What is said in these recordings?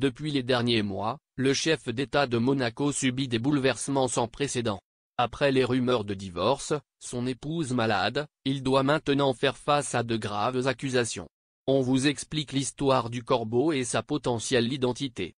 Depuis les derniers mois, le chef d'État de Monaco subit des bouleversements sans précédent. Après les rumeurs de divorce, son épouse malade, il doit maintenant faire face à de graves accusations. On vous explique l'histoire du corbeau et sa potentielle identité.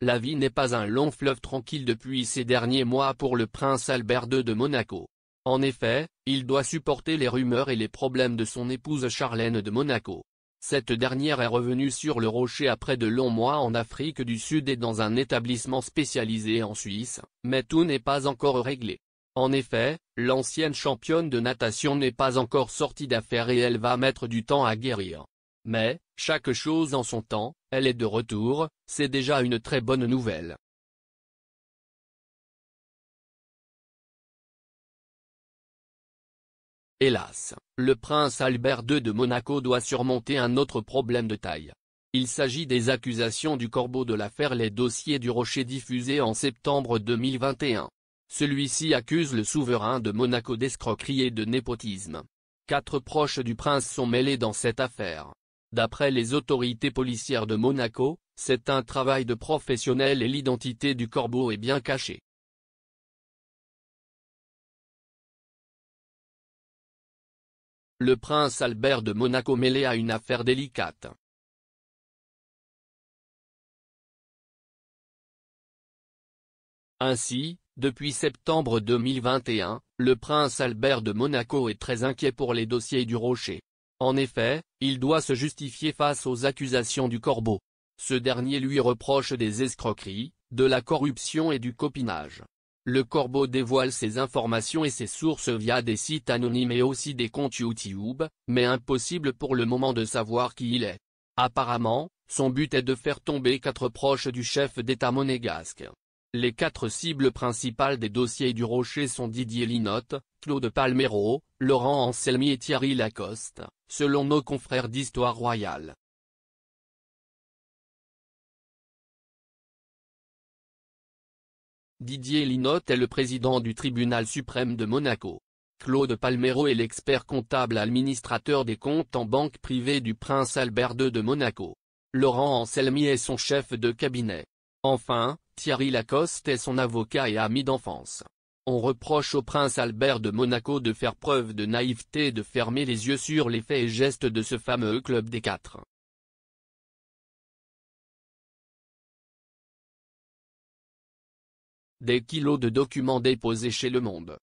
La vie n'est pas un long fleuve tranquille depuis ces derniers mois pour le prince Albert II de Monaco. En effet, il doit supporter les rumeurs et les problèmes de son épouse Charlène de Monaco. Cette dernière est revenue sur le rocher après de longs mois en Afrique du Sud et dans un établissement spécialisé en Suisse, mais tout n'est pas encore réglé. En effet, l'ancienne championne de natation n'est pas encore sortie d'affaires et elle va mettre du temps à guérir. Mais, chaque chose en son temps, elle est de retour, c'est déjà une très bonne nouvelle. Hélas, le prince Albert II de Monaco doit surmonter un autre problème de taille. Il s'agit des accusations du corbeau de l'affaire Les dossiers du Rocher diffusés en septembre 2021. Celui-ci accuse le souverain de Monaco d'escroquerie et de népotisme. Quatre proches du prince sont mêlés dans cette affaire. D'après les autorités policières de Monaco, c'est un travail de professionnel et l'identité du corbeau est bien cachée. Le prince Albert de Monaco mêlé à une affaire délicate. Ainsi, depuis septembre 2021, le prince Albert de Monaco est très inquiet pour les dossiers du Rocher. En effet, il doit se justifier face aux accusations du Corbeau. Ce dernier lui reproche des escroqueries, de la corruption et du copinage. Le Corbeau dévoile ses informations et ses sources via des sites anonymes et aussi des comptes YouTube, mais impossible pour le moment de savoir qui il est. Apparemment, son but est de faire tomber quatre proches du chef d'État monégasque. Les quatre cibles principales des dossiers du Rocher sont Didier Linotte, Claude Palmero, Laurent Anselmi et Thierry Lacoste, selon nos confrères d'Histoire Royale. Didier Linotte est le président du tribunal suprême de Monaco. Claude Palmero est l'expert comptable administrateur des comptes en banque privée du prince Albert II de Monaco. Laurent Anselmi est son chef de cabinet. Enfin, Thierry Lacoste est son avocat et ami d'enfance. On reproche au prince Albert de Monaco de faire preuve de naïveté et de fermer les yeux sur les faits et gestes de ce fameux club des quatre. Des kilos de documents déposés chez Le Monde.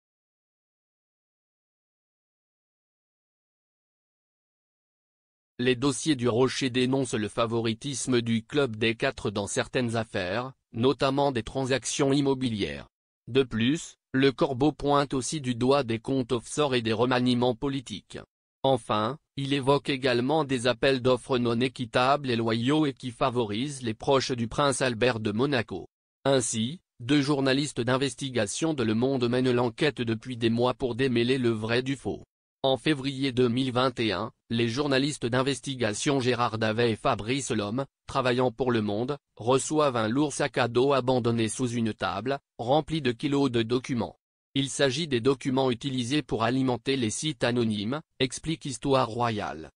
Les dossiers du Rocher dénoncent le favoritisme du club des quatre dans certaines affaires, notamment des transactions immobilières. De plus, le Corbeau pointe aussi du doigt des comptes offshore et des remaniements politiques. Enfin, il évoque également des appels d'offres non équitables et loyaux et qui favorisent les proches du prince Albert de Monaco. Ainsi, deux journalistes d'investigation de Le Monde mènent l'enquête depuis des mois pour démêler le vrai du faux. En février 2021, les journalistes d'investigation Gérard Davet et Fabrice Lhomme, travaillant pour Le Monde, reçoivent un lourd sac à dos abandonné sous une table, rempli de kilos de documents. Il s'agit des documents utilisés pour alimenter les sites anonymes, explique Histoire Royale.